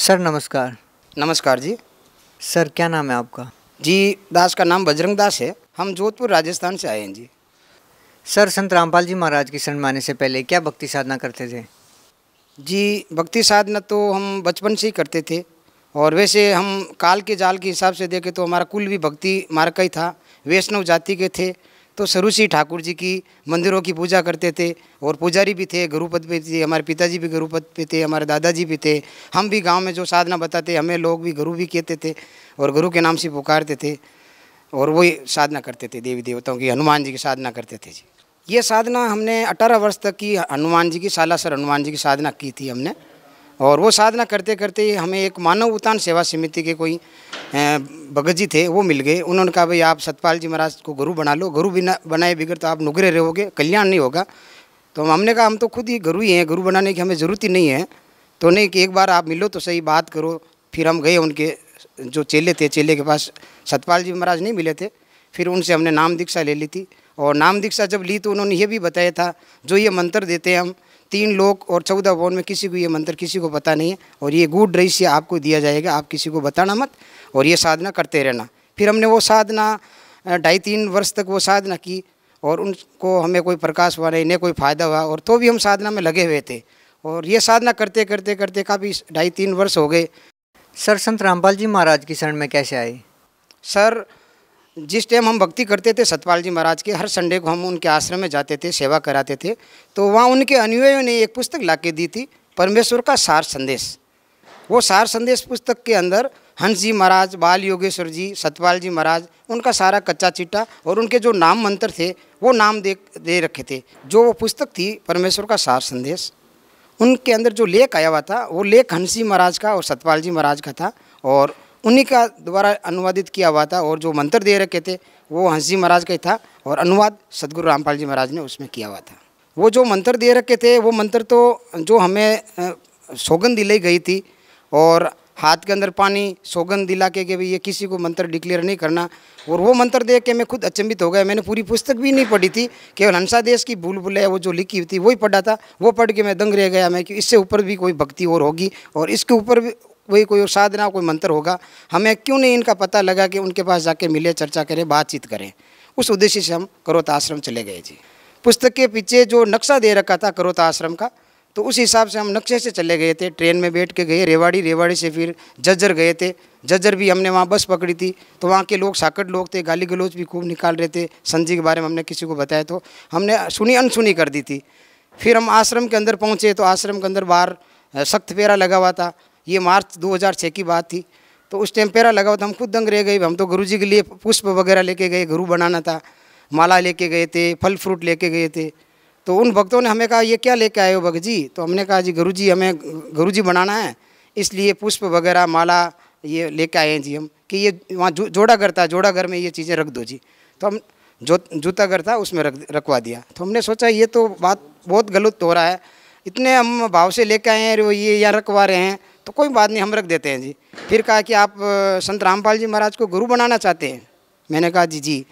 sir नमस्कार नमस्कार जी sir क्या नाम है आपका जी दास का नाम बजरंग दास है हम जोधपुर राजस्थान से आए हैं जी सर संत रामपाल जी महाराज की शरण से पहले क्या भक्ति साधना करते थे जी भक्ति साधना तो हम बचपन से ही करते थे और वैसे हम काल के जाल के हिसाब से देखें तो हमारा कुल भी भक्ति मार्ग का ही था वैष्णव जाति के थे तो सरुषि ठाकुर जी की मंदिरों की पूजा करते थे और पुजारी भी थे गुरुपद पे थे हमारे पिताजी भी गुरुपद पे थे हमारे दादाजी भी थे हम भी गांव में जो साधना बताते हमें लोग भी गुरु भी कहते थे और गुरु के नाम से पुकारते थे और वही साधना करते थे देवी देवताओं की हनुमान जी की साधना करते थे जी ये साधना हमने अठारह वर्ष तक की हनुमान जी की सालासर हनुमान जी की साधना की थी हमने और वो साधना करते करते हमें एक मानव उत्थान सेवा समिति के कोई भगत जी थे वो मिल गए उन्होंने कहा भाई आप सतपाल जी महाराज को गुरु बना लो गुरु बिना बनाए बिगर तो आप नुगरे रहोगे कल्याण नहीं होगा तो हमने कहा हम तो खुद ही गुरु ही हैं गुरु बनाने की हमें ज़रूरत ही नहीं है तो नहीं कि एक बार आप मिलो तो सही बात करो फिर हम गए उनके जो चेले थे चेले के पास सतपाल जी महाराज नहीं मिले थे फिर उनसे हमने नाम दीक्षा ले ली थी और नाम दीक्षा जब ली तो उन्होंने ये भी बताया था जो ये मंत्र देते हैं हम तीन लोग और चौदह भवन में किसी को ये मंत्र किसी को पता नहीं है और ये गुड ड्रेस ये आपको दिया जाएगा आप किसी को बताना मत और ये साधना करते रहना फिर हमने वो साधना ढाई तीन वर्ष तक वो साधना की और उनको हमें कोई प्रकाश हुआ नहीं कोई फ़ायदा हुआ और तो भी हम साधना में लगे हुए थे और ये साधना करते करते करते काफ़ी ढाई तीन वर्ष हो गए सर संत रामपाल जी महाराज की शरण में कैसे आए सर जिस टाइम हम भक्ति करते थे सतपाल जी महाराज के हर संडे को हम उनके आश्रम में जाते थे सेवा कराते थे तो वहाँ उनके अनुयायियों ने एक पुस्तक ला दी थी परमेश्वर का सार संदेश वो सार संदेश पुस्तक के अंदर हंस जी महाराज बाल योगेश्वर जी सतपाल जी महाराज उनका सारा कच्चा चिट्टा और उनके जो नाम मंत्र थे वो नाम दे दे रखे थे जो वो पुस्तक थी परमेश्वर का सार संदेश उनके अंदर जो लेख आया हुआ था वो लेख हंस जी महाराज का और सतपाल जी महाराज का था और उन्हीं का द्वारा अनुवादित किया हुआ था और जो मंत्र दे रखे थे वो जी महाराज का ही था और अनुवाद सदगुरु रामपाल जी महाराज ने उसमें किया हुआ था वो जो मंत्र दे रखे थे वो मंत्र तो जो हमें सौगंध दिलाई गई थी और हाथ के अंदर पानी सोगन दिला के कि भाई ये किसी को मंत्र डिक्लेयर नहीं करना और वो मंत्र देख के मैं खुद अचंभित हो गया मैंने पूरी पुस्तक भी नहीं पढ़ी थी केवल हंसा देश की भूल भुलैया वो जो लिखी हुई थी वही पढ़ा था वो पढ़ के मैं दंग रह गया मैं कि इससे ऊपर भी कोई भक्ति और होगी और इसके ऊपर भी वही कोई और साधना कोई मंत्र होगा हमें क्यों नहीं इनका पता लगा कि उनके पास जाके मिले चर्चा करें बातचीत करें उस उद्देश्य से हम करोता आश्रम चले गए जी पुस्तक के पीछे जो नक्शा दे रखा था करोता आश्रम का तो उस हिसाब से हम नक्शे से चले गए थे ट्रेन में बैठ के गए रेवाड़ी रेवाड़ी से फिर जज्जर गए थे जज्जर भी हमने वहाँ बस पकड़ी थी तो वहाँ के लोग साकट लोग थे गाली गलोच भी खूब निकाल रहे थे संजी के बारे में हमने किसी को बताया तो हमने सुनी अनसुनी कर दी थी फिर हम आश्रम के अंदर पहुँचे तो आश्रम के अंदर बाहर सख्त पेरा लगा हुआ था ये मार्च 2006 की बात थी तो उस टाइम पेरा लगा हुआ था हम खुद दंग रह गए हम तो जी के लिए पुष्प वगैरह लेके गए गुरु बनाना था माला लेके गए थे फल फ्रूट लेके गए थे तो उन भक्तों ने हमें कहा ये क्या लेके आए हो भगत जी तो हमने कहा जी गुरु जी हमें गुरु जी बनाना है इसलिए पुष्प वगैरह माला ये लेके आए हैं जी हम कि ये वहाँ जो, जोड़ा घर था जोड़ा घर में ये चीज़ें रख दो जी तो हम जो जूता घर था उसमें रख रखवा दिया तो हमने सोचा ये तो बात बहुत गलत हो रहा है इतने हम भाव से लेके आए हैं वो ये यहाँ रखवा रहे हैं तो कोई बात नहीं हम रख देते हैं जी फिर कहा कि आप संत रामपाल जी महाराज को गुरु बनाना चाहते हैं मैंने कहा जी जी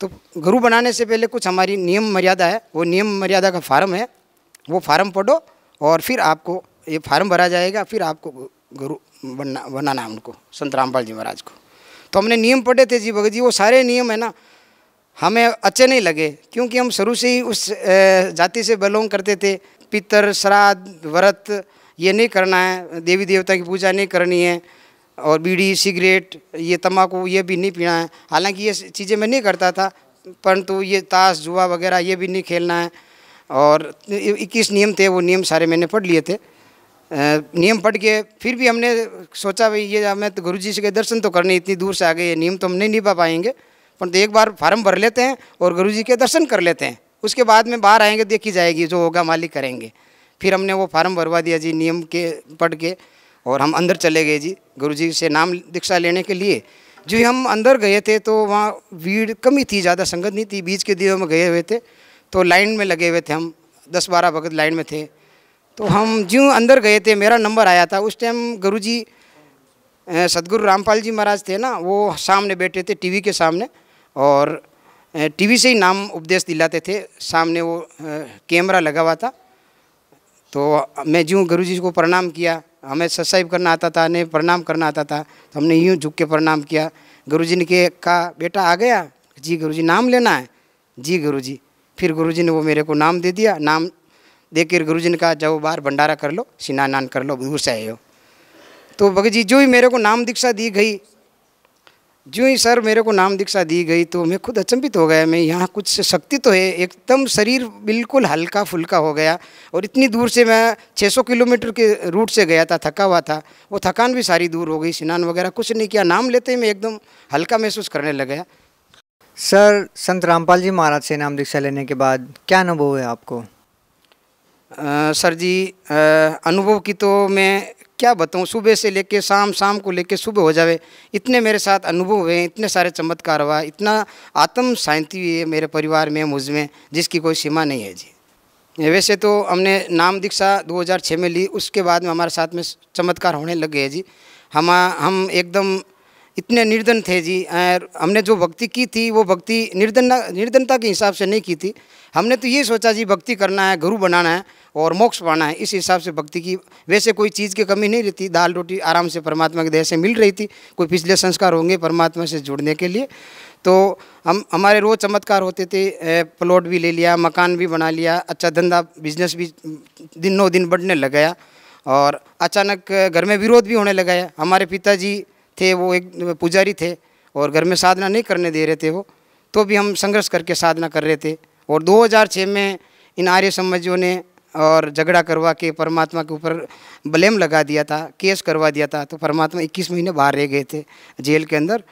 तो गुरु बनाने से पहले कुछ हमारी नियम मर्यादा है वो नियम मर्यादा का फार्म है वो फार्म पढ़ो और फिर आपको ये फार्म भरा जाएगा फिर आपको गुरु बनना बनाना उनको संत रामपाल जी महाराज को तो हमने नियम पढ़े थे जी भगत जी वो सारे नियम है ना हमें अच्छे नहीं लगे क्योंकि हम शुरू से ही उस जाति से बिलोंग करते थे पितर श्राद्ध व्रत ये नहीं करना है देवी देवता की पूजा नहीं करनी है और बीड़ी सिगरेट ये तम्बाकू ये भी नहीं पीना है हालांकि ये चीज़ें मैं नहीं करता था परंतु ये ताश जुआ वगैरह ये भी नहीं खेलना है और इक्कीस नियम थे वो नियम सारे मैंने पढ़ लिए थे नियम पढ़ के फिर भी हमने सोचा भाई ये हमें तो गुरु जी से के दर्शन तो करने इतनी दूर से आ गए ये नियम तो हम नहीं निभा पाएंगे परंतु एक बार फार्म भर लेते हैं और गुरु जी के दर्शन कर लेते हैं उसके बाद में बाहर आएंगे देखी जाएगी जो होगा मालिक करेंगे फिर हमने वो फार्म भरवा दिया जी नियम के पढ़ के और हम अंदर चले गए जी गुरुजी से नाम दीक्षा लेने के लिए जो हम अंदर गए थे तो वहाँ भीड़ कमी थी ज़्यादा संगत नहीं थी बीच के दिनों में गए हुए थे तो लाइन में लगे हुए थे हम दस बारह भगत लाइन में थे तो हम जो अंदर गए थे मेरा नंबर आया था उस टाइम गुरु जी सदगुरु रामपाल जी महाराज थे ना वो सामने बैठे थे टीवी के सामने और टीवी से ही नाम उपदेश दिलाते थे सामने वो कैमरा लगा हुआ था तो मैं जूँ गुरु जी को प्रणाम किया हमें सब्सक्राइब करना आता था नहीं प्रणाम करना आता था तो हमने यूँ झुक के प्रणाम किया गुरु जी ने के कहा बेटा आ गया जी गुरु जी नाम लेना है जी गुरु जी फिर गुरु जी ने वो मेरे को नाम दे दिया नाम दे कर गुरु जी ने कहा जाओ बाहर भंडारा कर लो स्नान कर लो दूर से आए हो तो भगत जी जो ही मेरे को नाम दीक्षा दी गई जो ही सर मेरे को नाम दीक्षा दी गई तो मैं खुद अचंभित हो गया मैं यहाँ कुछ शक्ति तो है एकदम शरीर बिल्कुल हल्का फुल्का हो गया और इतनी दूर से मैं 600 किलोमीटर के रूट से गया था थका हुआ था वो थकान भी सारी दूर हो गई स्नान वगैरह कुछ नहीं किया नाम लेते ही मैं एकदम हल्का महसूस करने लग गया सर संत रामपाल जी महाराज से नाम दीक्षा लेने के बाद क्या अनुभव है आपको आ, सर जी अनुभव की तो मैं क्या बताऊँ सुबह से लेके शाम शाम को लेके सुबह हो जावे इतने मेरे साथ अनुभव हुए इतने सारे चमत्कार हुआ इतना आत्म शांति हुई है मेरे परिवार में मुझ में जिसकी कोई सीमा नहीं है जी वैसे तो हमने नाम दीक्षा 2006 में ली उसके बाद में हमारे साथ में चमत्कार होने लगे हैं जी हम हम एकदम इतने निर्धन थे जी हमने जो भक्ति की थी वो भक्ति निर्धन निर्धनता के हिसाब से नहीं की थी हमने तो ये सोचा जी भक्ति करना है गुरु बनाना है और मोक्ष पाना है इस हिसाब से भक्ति की वैसे कोई चीज़ की कमी नहीं रहती दाल रोटी आराम से परमात्मा के देह से मिल रही थी कोई पिछले संस्कार होंगे परमात्मा से जुड़ने के लिए तो हम हमारे रोज़ चमत्कार होते थे प्लॉट भी ले लिया मकान भी बना लिया अच्छा धंधा बिजनेस भी दिनों दिन बढ़ने लग गया और अचानक घर में विरोध भी होने लगाया हमारे पिताजी थे वो एक पुजारी थे और घर में साधना नहीं करने दे रहे थे वो तो भी हम संघर्ष करके साधना कर रहे थे और 2006 में इन आर्य समाजों ने और झगड़ा करवा के परमात्मा के ऊपर ब्लेम लगा दिया था केस करवा दिया था तो परमात्मा 21 महीने बाहर रह गए थे जेल के अंदर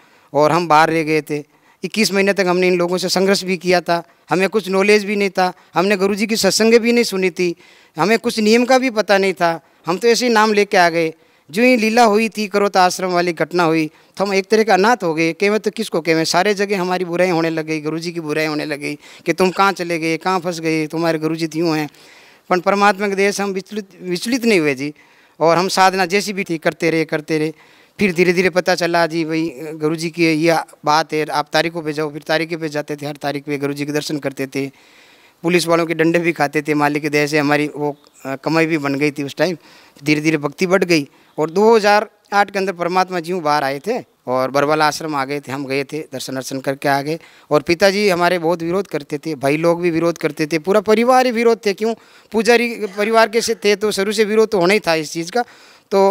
और हम बाहर रह गए थे 21 महीने तक हमने इन लोगों से संघर्ष भी किया था हमें कुछ नॉलेज भी नहीं था हमने गुरुजी की सत्संग भी नहीं सुनी थी हमें कुछ नियम का भी पता नहीं था हम तो ऐसे ही नाम लेके आ गए जो ही लीला हुई थी करोता आश्रम वाली घटना हुई तो हम एक तरह के अनाथ हो गए कहवे तो किसको कहवे सारे जगह हमारी बुराई होने लग गई गुरु की बुराई होने लग गई कि तुम कहाँ चले गए कहाँ फंस गए तुम्हारे गुरु जी यूँ हैं पर परमात्मा के देश हम विचलित विचलित नहीं हुए जी और हम साधना जैसी भी थी करते रहे करते रहे फिर धीरे धीरे पता चला जी भाई गुरु जी की यह बात है आप तारीखों पे जाओ फिर तारीखें पे जाते थे हर तारीख पे गुरु जी के दर्शन करते थे पुलिस वालों के डंडे भी खाते थे मालिक के दया से हमारी वो कमाई भी बन गई थी उस टाइम धीरे धीरे भक्ति बढ़ गई और दो के अंदर परमात्मा जी बाहर आए थे और बरबल आश्रम आ गए थे हम गए थे दर्शन दर्शन करके आ गए और पिताजी हमारे बहुत विरोध करते थे भाई लोग भी विरोध करते थे पूरा परिवार ही विरोध थे क्यों पूजारी परिवार के से थे तो शुरू से विरोध तो होना ही था इस चीज़ का तो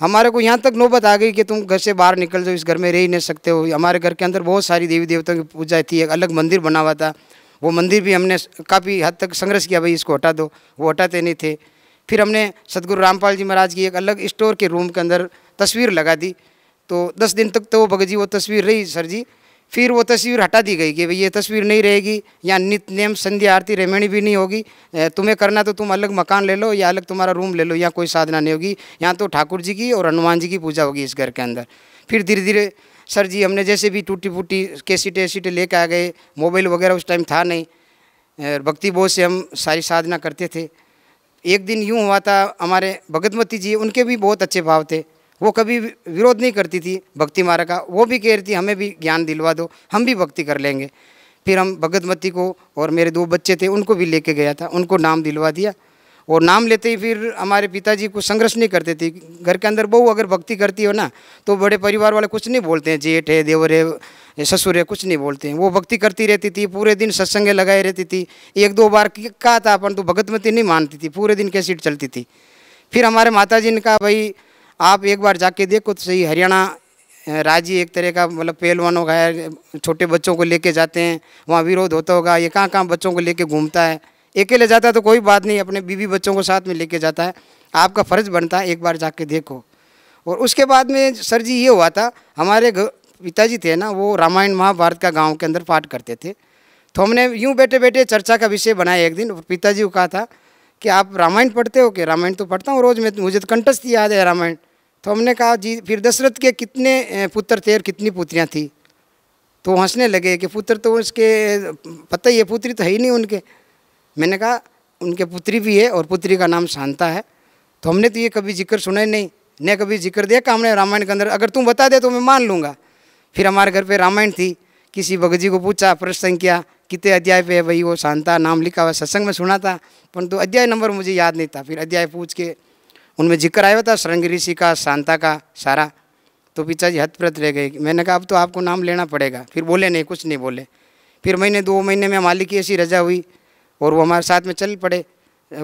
हमारे को यहाँ तक नौबत आ गई कि तुम घर से बाहर निकल जाओ इस घर में रह ही नहीं सकते हो हमारे घर के अंदर बहुत सारी देवी देवताओं की पूजा थी एक अलग मंदिर बना हुआ था वो मंदिर भी हमने काफ़ी हद तक संघर्ष किया भाई इसको हटा दो वो हटाते नहीं थे फिर हमने सदगुरु रामपाल जी महाराज की एक अलग स्टोर के रूम के अंदर तस्वीर लगा दी तो दस दिन तक तो वो भगत जी वो तस्वीर रही सर जी फिर वो तस्वीर हटा दी गई कि भाई ये तस्वीर नहीं रहेगी या नित्य नेम संध्या आरती रेमणी भी नहीं होगी तुम्हें करना तो तुम अलग मकान ले लो या अलग तुम्हारा रूम ले लो या कोई साधना नहीं होगी यहाँ तो ठाकुर जी की और हनुमान जी की पूजा होगी इस घर के अंदर फिर धीरे धीरे सर जी हमने जैसे भी टूटी फूटी कैसीटें सीटें लेके आ गए मोबाइल वगैरह उस टाइम था नहीं भक्ति बोध से हम सारी साधना करते थे एक दिन यूँ हुआ था हमारे भगतमती जी उनके भी बहुत अच्छे भाव थे वो कभी विरोध नहीं करती थी भक्ति मारा का वो भी कह रही थी हमें भी ज्ञान दिलवा दो हम भी भक्ति कर लेंगे फिर हम भगतमती को और मेरे दो बच्चे थे उनको भी लेके गया था उनको नाम दिलवा दिया और नाम लेते ही फिर हमारे पिताजी को संघर्ष नहीं करते थे घर के अंदर बहू अगर भक्ति करती हो ना तो बड़े परिवार वाले कुछ नहीं बोलते हैं जेठ है देवर है ससुर है कुछ नहीं बोलते हैं वो भक्ति करती रहती थी पूरे दिन सत्संगे लगाए रहती थी एक दो बार कहा था अपन तो भगतमती नहीं मानती थी पूरे दिन कैसीट चलती थी फिर हमारे माता जी ने कहा भाई आप एक बार जाके देखो तो सही हरियाणा राज्य एक तरह का मतलब पहलवानों का है छोटे बच्चों को लेके जाते हैं वहाँ विरोध होता होगा ये कहाँ कहाँ बच्चों को लेके घूमता है अकेले जाता है तो कोई बात नहीं अपने बीवी बच्चों को साथ में लेके जाता है आपका फ़र्ज़ बनता है एक बार जाके देखो और उसके बाद में सर जी ये हुआ था हमारे पिताजी थे ना वो रामायण महाभारत का गाँव के अंदर पाठ करते थे तो हमने यूँ बैठे बैठे चर्चा का विषय बनाया एक दिन पिताजी को कहा था कि आप रामायण पढ़ते हो क्या रामायण तो पढ़ता हूँ रोज़ मैं मुझे तो कंटस्थ याद है रामायण तो हमने कहा जी फिर दशरथ के कितने पुत्र थे और कितनी पुत्रियाँ थी तो हंसने लगे कि पुत्र तो उसके पता ही है पुत्री तो है ही नहीं उनके मैंने कहा उनके पुत्री भी है और पुत्री का नाम शांता है तो हमने तो ये कभी जिक्र सुना ही नहीं न कभी जिक्र कहा हमने रामायण के अंदर अगर तुम बता दे तो मैं मान लूँगा फिर हमारे घर पर रामायण थी किसी भगत जी को पूछा प्रश्न किया कितने अध्याय पे है भाई वो शांता नाम लिखा हुआ सत्संग में सुना था परंतु तो अध्याय नंबर मुझे याद नहीं था फिर अध्याय पूछ के उनमें जिक्र आया था श्रृंग ऋषि का शांता का सारा तो पिताजी हतप्रत रह गए मैंने कहा अब तो आपको नाम लेना पड़ेगा फिर बोले नहीं कुछ नहीं बोले फिर महीने दो महीने में मालिक की ऐसी रजा हुई और वो हमारे साथ में चल पड़े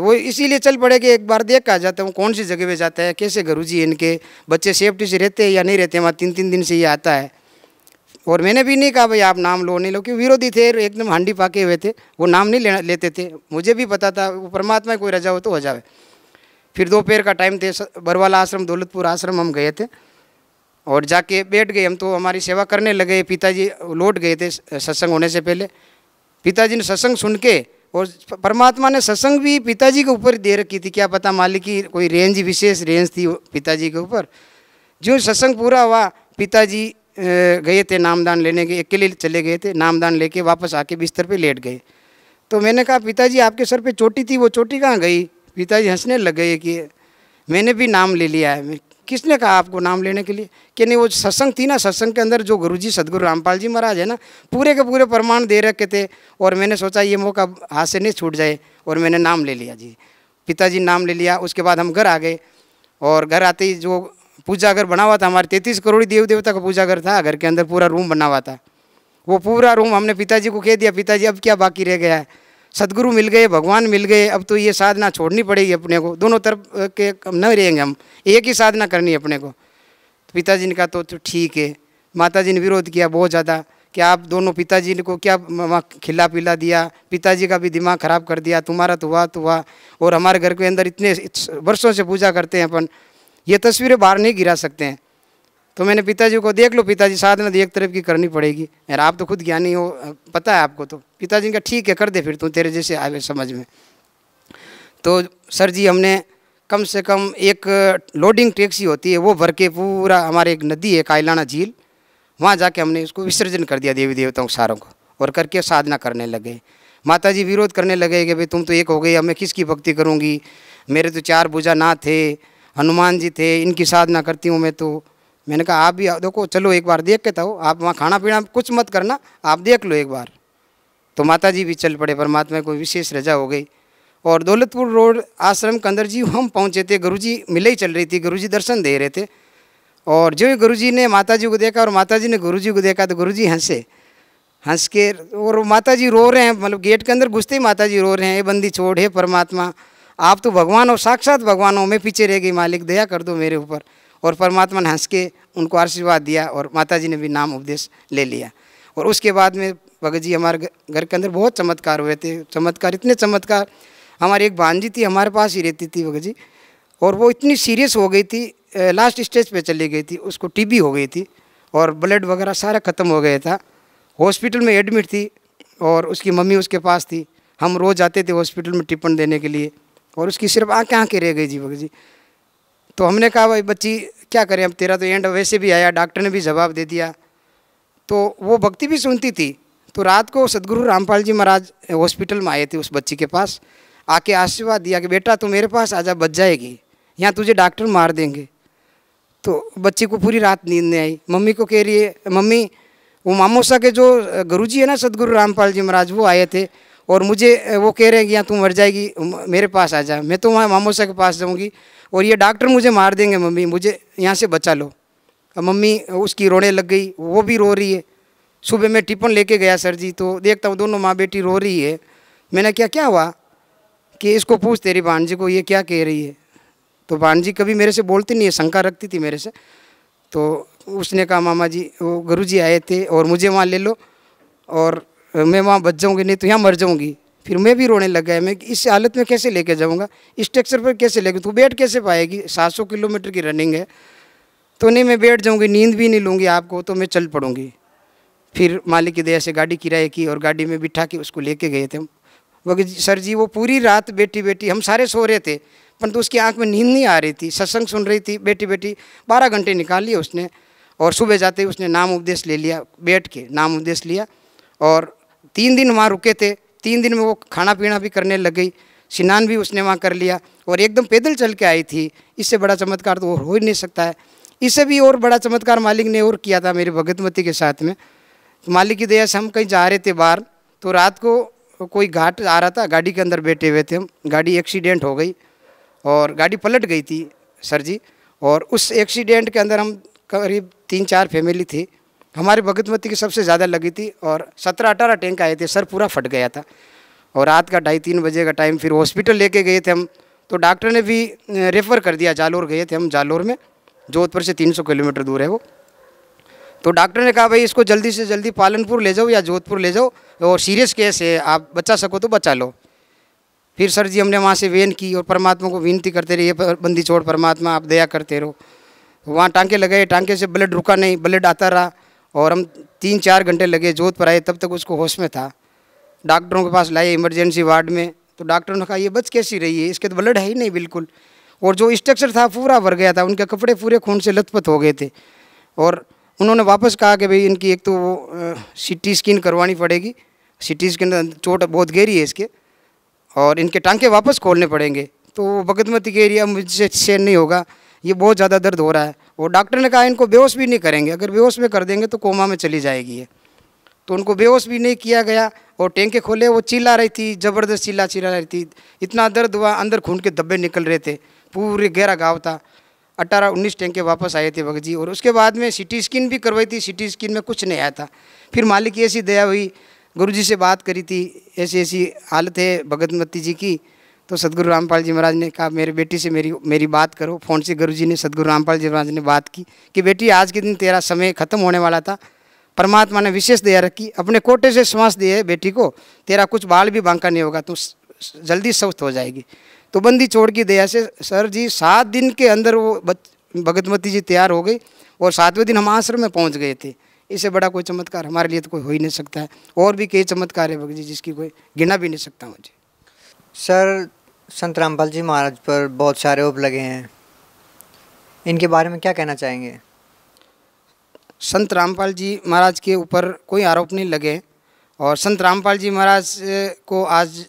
वो इसीलिए चल पड़े कि एक बार देख देखा जाता है वो कौन सी जगह पे जाता है कैसे गुरु जी इनके बच्चे सेफ्टी से रहते हैं या नहीं रहते हैं वहाँ तीन तीन दिन से ये आता है और मैंने भी नहीं कहा भाई आप नाम लो नहीं लो क्योंकि विरोधी थे एकदम हांडी पाके हुए थे वो नाम नहीं लेना लेते थे मुझे भी पता था वो परमात्मा कोई रजा हो तो हो जाए फिर दोपहर का टाइम थे बरवाला आश्रम दौलतपुर आश्रम हम गए थे और जाके बैठ गए हम तो हमारी सेवा करने लगे पिताजी लौट गए थे सत्संग होने से पहले पिताजी ने सत्संग सुन के और परमात्मा ने सत्संग भी पिताजी के ऊपर दे रखी थी क्या पता मालिक की कोई रेंज विशेष रेंज थी पिताजी के ऊपर जो सत्संग पूरा हुआ पिताजी गए थे नामदान लेने के अकेले चले गए थे नामदान लेके वापस आके बिस्तर पे लेट गए तो मैंने कहा पिताजी आपके सर पे चोटी थी वो चोटी कहाँ गई पिताजी हंसने लग गए कि मैंने भी नाम ले लिया है किसने कहा आपको नाम लेने के लिए कि नहीं वो सत्संग थी ना सत्संग के अंदर जो गुरु जी सदगुरु रामपाल जी महाराज है ना पूरे के पूरे प्रमाण दे रखे थे और मैंने सोचा ये मौका हाथ से नहीं छूट जाए और मैंने नाम ले लिया जी पिताजी नाम ले लिया उसके बाद हम घर आ गए और घर आते ही जो पूजा घर बना हुआ था हमारे तैतीस करोड़ देव देवता का पूजा घर था घर के अंदर पूरा रूम बना हुआ था वो पूरा रूम हमने पिताजी को कह दिया पिताजी अब क्या बाकी रह गया है सदगुरु मिल गए भगवान मिल गए अब तो ये साधना छोड़नी पड़ेगी अपने को दोनों तरफ के न रहेंगे हम एक ही साधना करनी है अपने को तो पिताजी ने कहा तो, तो ठीक है माता जी ने विरोध किया बहुत ज़्यादा कि आप दोनों पिताजी को क्या खिला पिला दिया पिताजी का भी दिमाग ख़राब कर दिया तुम्हारा तो हुआ तो हुआ और हमारे घर के अंदर इतने वर्षों से पूजा करते हैं अपन ये तस्वीरें बाहर नहीं गिरा सकते हैं तो मैंने पिताजी को देख लो पिताजी साधना एक तरफ की करनी पड़ेगी यार आप तो खुद ज्ञानी हो पता है आपको तो पिताजी का ठीक है कर दे फिर तू तेरे जैसे आवे समझ में तो सर जी हमने कम से कम एक लोडिंग टैक्सी होती है वो भर के पूरा हमारे एक नदी है कायलाना झील वहाँ जाके हमने उसको विसर्जन कर दिया देवी देवताओं सारों को और करके साधना करने लगे माता जी विरोध करने लगे कि भाई तुम तो एक हो गई अब मैं किसकी भक्ति करूँगी मेरे तो चार भुजा ना थे हनुमान जी थे इनकी साधना करती हूँ मैं तो मैंने कहा आप भी देखो चलो एक बार देख के तो आप वहाँ खाना पीना कुछ मत करना आप देख लो एक बार तो माता जी भी चल पड़े परमात्मा को विशेष रजा हो गई और दौलतपुर रोड आश्रम के अंदर जी हम पहुँचे थे गुरु जी मिले ही चल रही थी गुरु जी दर्शन दे रहे थे और जो गुरु जी ने माता जी को देखा और माता जी ने गुरु जी को देखा तो गुरु जी हंसे हंस के और माता जी रो रहे हैं मतलब गेट के अंदर घुसते ही माता जी रो रहे हैं ये बंदी छोड़ हे परमात्मा आप तो भगवान हो साक्षात भगवान हो मैं पीछे रह गई मालिक दया कर दो मेरे ऊपर और परमात्मा ने हंस के उनको आशीर्वाद दिया और माता जी ने भी नाम उपदेश ले लिया और उसके बाद में भगत जी हमारे घर के अंदर बहुत चमत्कार हुए थे चमत्कार इतने चमत्कार हमारी एक भांजी थी हमारे पास ही रहती थी भगत जी और वो इतनी सीरियस हो गई थी लास्ट स्टेज पे चली गई थी उसको टीबी हो गई थी और ब्लड वगैरह सारा ख़त्म हो गया था हॉस्पिटल में एडमिट थी और उसकी मम्मी उसके पास थी हम रोज़ आते थे हॉस्पिटल में टिप्पण देने के लिए और उसकी सिर्फ आँखें आँखें रह गई जी भगत जी तो हमने कहा भाई बच्ची क्या करें अब तेरा तो एंड वैसे भी आया डॉक्टर ने भी जवाब दे दिया तो वो भक्ति भी सुनती थी तो रात को सदगुरु रामपाल जी महाराज हॉस्पिटल में आए थे उस बच्ची के पास आके आशीर्वाद दिया कि बेटा तू मेरे पास आजा बच जाएगी यहाँ तुझे डॉक्टर मार देंगे तो बच्ची को पूरी रात नींद नहीं आई मम्मी को कह रही है मम्मी वो मामोसा के जो गुरु जी है ना सदगुरु रामपाल जी महाराज वो आए थे और मुझे वो कह रहे हैं कि यहाँ तू मर जाएगी मेरे पास आ जा मैं तो वहाँ मामोसा के पास जाऊँगी और ये डॉक्टर मुझे मार देंगे मम्मी मुझे यहाँ से बचा लो मम्मी उसकी रोने लग गई वो भी रो रही है सुबह मैं टिफन लेके गया सर जी तो देखता हूँ दोनों माँ बेटी रो रही है मैंने क्या क्या हुआ कि इसको पूछ तेरी भांजी को ये क्या कह रही है तो भांजी कभी मेरे से बोलती नहीं है शंका रखती थी मेरे से तो उसने कहा मामा जी वो गुरु जी आए थे और मुझे वहाँ ले लो और मैं वहाँ बच जाऊँगी नहीं तो यहाँ मर जाऊँगी फिर मैं भी रोने लग गया मैं इस हालत में कैसे लेके जाऊँगा स्ट्रक्चर पर कैसे लेके तू तो बैठ कैसे पाएगी सात सौ किलोमीटर की रनिंग है तो नहीं मैं बैठ जाऊँगी नींद भी नहीं लूँगी आपको तो मैं चल पड़ूँगी फिर मालिक की दया से गाड़ी किराए की और गाड़ी में बिठा के उसको लेके गए थे हम वो सर जी वो पूरी रात बेटी बेटी हम सारे सो रहे थे परंतु उसकी आंख में नींद नहीं आ रही थी सत्संग सुन रही थी बेटी बेटी बारह घंटे निकाल लिए उसने और सुबह जाते उसने नाम उपदेश ले लिया बैठ के नाम उपदेश लिया और तीन दिन वहाँ रुके थे तीन दिन में वो खाना पीना भी करने लग गई स्नान भी उसने वहाँ कर लिया और एकदम पैदल चल के आई थी इससे बड़ा चमत्कार तो हो ही नहीं सकता है इससे भी और बड़ा चमत्कार मालिक ने और किया था मेरी भगतमती के साथ में तो मालिक की दया से हम कहीं जा रहे थे बाहर तो रात को कोई घाट आ रहा था गाड़ी के अंदर बैठे हुए थे हम गाड़ी एक्सीडेंट हो गई और गाड़ी पलट गई थी सर जी और उस एक्सीडेंट के अंदर हम करीब तीन चार फैमिली थी हमारी भगतमती की सबसे ज़्यादा लगी थी और सत्रह अठारह टैंक आए थे सर पूरा फट गया था और रात का ढाई तीन बजे का टाइम फिर हॉस्पिटल लेके गए थे हम तो डॉक्टर ने भी रेफ़र कर दिया जालोर गए थे हम जालोर में जोधपुर से 300 किलोमीटर दूर है वो तो डॉक्टर ने कहा भाई इसको जल्दी से जल्दी पालनपुर ले जाओ या जोधपुर ले जाओ और सीरियस केस है आप बचा सको तो बचा लो फिर सर जी हमने वहाँ से वेन की और परमात्मा को विनती करते रहिए बंदी छोड़ परमात्मा आप दया करते रहो वहाँ टांके लगाए टांके से ब्लड रुका नहीं ब्लड आता रहा और हम तीन चार घंटे लगे जोधपुर आए तब तक उसको होश में था डॉक्टरों के पास लाए इमरजेंसी वार्ड में तो डॉक्टर ने कहा ये बच कैसी रही है इसके तो ब्लड है ही नहीं बिल्कुल और जो स्ट्रक्चर था पूरा भर गया था उनके कपड़े पूरे खून से लथपथ हो गए थे और उन्होंने वापस कहा कि भाई इनकी एक तो वो सी स्किन करवानी पड़ेगी टी स्किन चोट बहुत गहरी है इसके और इनके टांके वापस खोलने पड़ेंगे तो बगदमती के एरिया मुझसे नहीं होगा ये बहुत ज़्यादा दर्द हो रहा है और डॉक्टर ने कहा इनको बेहोश भी नहीं करेंगे अगर बेहोश में कर देंगे तो कोमा में चली जाएगी ये तो उनको बेहोश भी नहीं किया गया और टेंके खोले वो चिल्ला रही थी ज़बरदस्त चिल्ला चिल्ला रही थी इतना दर्द हुआ अंदर खून के धब्बे निकल रहे थे पूरे गहरा गाँव था अट्ठारह उन्नीस टेंके वापस आए थे भगत जी और उसके बाद में सिटी स्किन भी करवाई थी सिटी स्किन में कुछ नहीं आया था फिर मालिक की ऐसी दया हुई गुरु जी से बात करी थी ऐसी ऐसी हालत है भगतमती जी की तो सदगुरु रामपाल जी महाराज ने कहा मेरे बेटी से मेरी मेरी बात करो फ़ोन से गुरु जी ने सदगुरु रामपाल जी महाराज ने बात की कि बेटी आज के दिन तेरा समय खत्म होने वाला था परमात्मा ने विशेष दया रखी अपने कोटे से श्वास दिए बेटी को तेरा कुछ बाल भी बांका नहीं होगा तू जल्दी स्वस्थ हो जाएगी तो बंदी छोड़ की दया से सर जी सात दिन के अंदर वो भगतमती जी तैयार हो गई और सातवें दिन हम आश्रम में पहुँच गए थे इससे बड़ा कोई चमत्कार हमारे लिए तो कोई हो ही नहीं सकता है और भी कई चमत्कार है भगत जी जिसकी कोई गिना भी नहीं सकता मुझे सर संत रामपाल जी महाराज पर बहुत सारे आरोप लगे हैं इनके बारे में क्या कहना चाहेंगे संत रामपाल जी महाराज के ऊपर कोई आरोप नहीं लगे और संत रामपाल जी महाराज को आज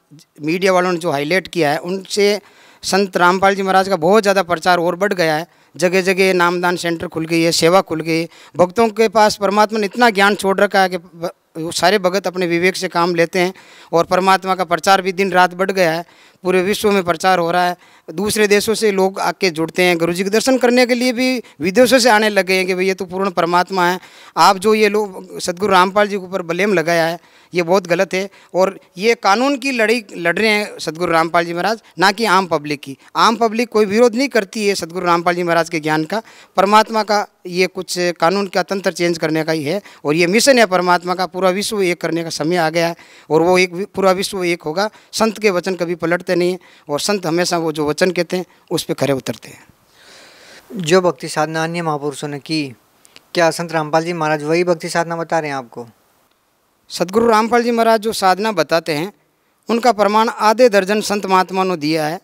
मीडिया वालों ने जो हाईलाइट किया है उनसे संत रामपाल जी महाराज का बहुत ज़्यादा प्रचार और बढ़ गया है जगह जगह नामदान सेंटर खुल गई है सेवा खुल गई है भक्तों के पास परमात्मा ने इतना ज्ञान छोड़ रखा है कि वो सारे भगत अपने विवेक से काम लेते हैं और परमात्मा का प्रचार भी दिन रात बढ़ गया है पूरे विश्व में प्रचार हो रहा है दूसरे देशों से लोग आके जुड़ते हैं गुरु जी के दर्शन करने के लिए भी विदेशों से आने लगे हैं कि भाई ये तो पूर्ण परमात्मा है आप जो ये लोग सदगुरु रामपाल जी के ऊपर ब्लेम लगाया है ये बहुत गलत है और ये कानून की लड़ाई लड़ रहे हैं सदगुरु रामपाल जी महाराज ना कि आम पब्लिक की आम पब्लिक कोई विरोध नहीं करती है सदगुरु रामपाल जी महाराज के ज्ञान का परमात्मा का ये कुछ कानून का तंत्र चेंज करने का ही है और ये मिशन है परमात्मा का पूरा विश्व एक करने का समय आ गया है और वो एक पूरा विश्व एक होगा संत के वचन कभी पलटते नहीं और संत हमेशा वो जो वचन वचन कहते हैं उस पर खरे उतरते हैं जो भक्ति साधना अन्य महापुरुषों ने की क्या संत रामपाल जी महाराज वही भक्ति साधना बता रहे हैं आपको सदगुरु रामपाल जी महाराज जो साधना बताते हैं उनका प्रमाण आधे दर्जन संत महात्मा ने दिया है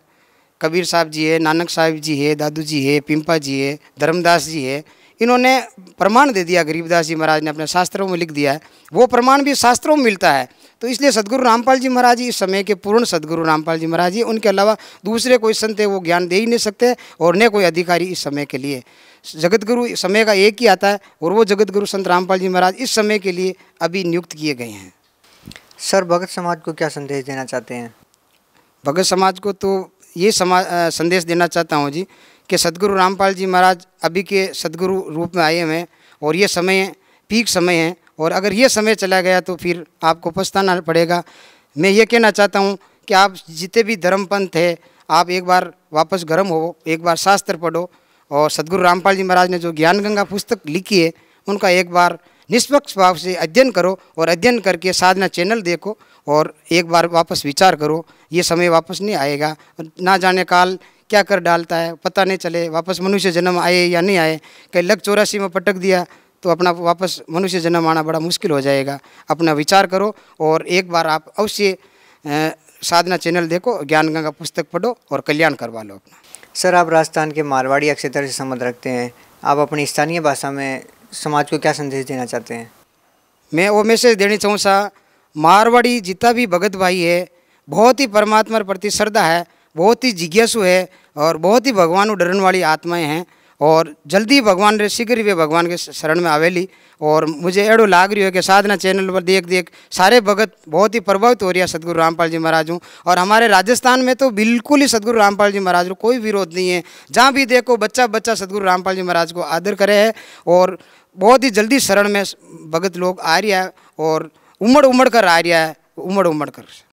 कबीर साहब जी है नानक साहब जी है दादू जी है पिंपा जी है धर्मदास जी है इन्होंने प्रमाण दे दिया गरीबदास जी महाराज ने अपने शास्त्रों में लिख दिया है वो प्रमाण भी शास्त्रों में मिलता है तो इसलिए सदगुरु रामपाल जी महाराज जी इस समय के पूर्ण सदगुरु रामपाल जी महाराज जी उनके अलावा दूसरे कोई संत है वो ज्ञान दे ही नहीं सकते और न कोई अधिकारी इस समय के लिए जगत गुरु समय का एक ही आता है और वो जगत गुरु संत रामपाल जी महाराज इस समय के लिए अभी नियुक्त किए गए हैं सर भगत समाज को क्या संदेश देना चाहते हैं भगत समाज को तो ये समाज संदेश देना चाहता हूँ जी कि सदगुरु रामपाल जी महाराज अभी के सदगुरु रूप में आए हुए हैं और ये समय पीक समय है और अगर ये समय चला गया तो फिर आपको पछताना पड़ेगा मैं ये कहना चाहता हूँ कि आप जितने भी धर्मपंथ है आप एक बार वापस गर्म हो एक बार शास्त्र पढ़ो और सदगुरु रामपाल जी महाराज ने जो ज्ञान गंगा पुस्तक लिखी है उनका एक बार निष्पक्ष भाव से अध्ययन करो और अध्ययन करके साधना चैनल देखो और एक बार वापस विचार करो ये समय वापस नहीं आएगा ना जाने काल क्या कर डालता है पता नहीं चले वापस मनुष्य जन्म आए या नहीं आए कहीं लग चौरासी में पटक दिया तो अपना वापस मनुष्य जन्म आना बड़ा मुश्किल हो जाएगा अपना विचार करो और एक बार आप अवश्य साधना चैनल देखो ज्ञान गंगा पुस्तक पढ़ो और कल्याण करवा लो अपना सर आप राजस्थान के मारवाड़ी क्षेत्र से संबंध रखते हैं आप अपनी स्थानीय भाषा में समाज को क्या संदेश देना चाहते हैं मैं वो मैसेज देना चाहूँ सा मारवाड़ी जितना भी भगत भाई है बहुत ही परमात्मा प्रति श्रद्धा है बहुत ही जिज्ञासु है और बहुत ही भगवान डरन वाली आत्माएं हैं और जल्दी भगवान रे शीघ्र वे भगवान के शरण में आवेली और मुझे एड़ो लाग रही हो कि साधना चैनल पर देख देख सारे भगत बहुत ही प्रभावित हो रही है सदगुरु रामपाल जी महाराज हूँ और हमारे राजस्थान में तो बिल्कुल ही सदगुरु रामपाल जी महाराज को कोई विरोध नहीं है जहाँ भी देखो बच्चा बच्चा सदगुरु रामपाल जी महाराज को आदर करे है और बहुत ही जल्दी शरण में भगत लोग आ रहा है और उमड़ उमड़ कर आ रहा है उमड़ उमड़ कर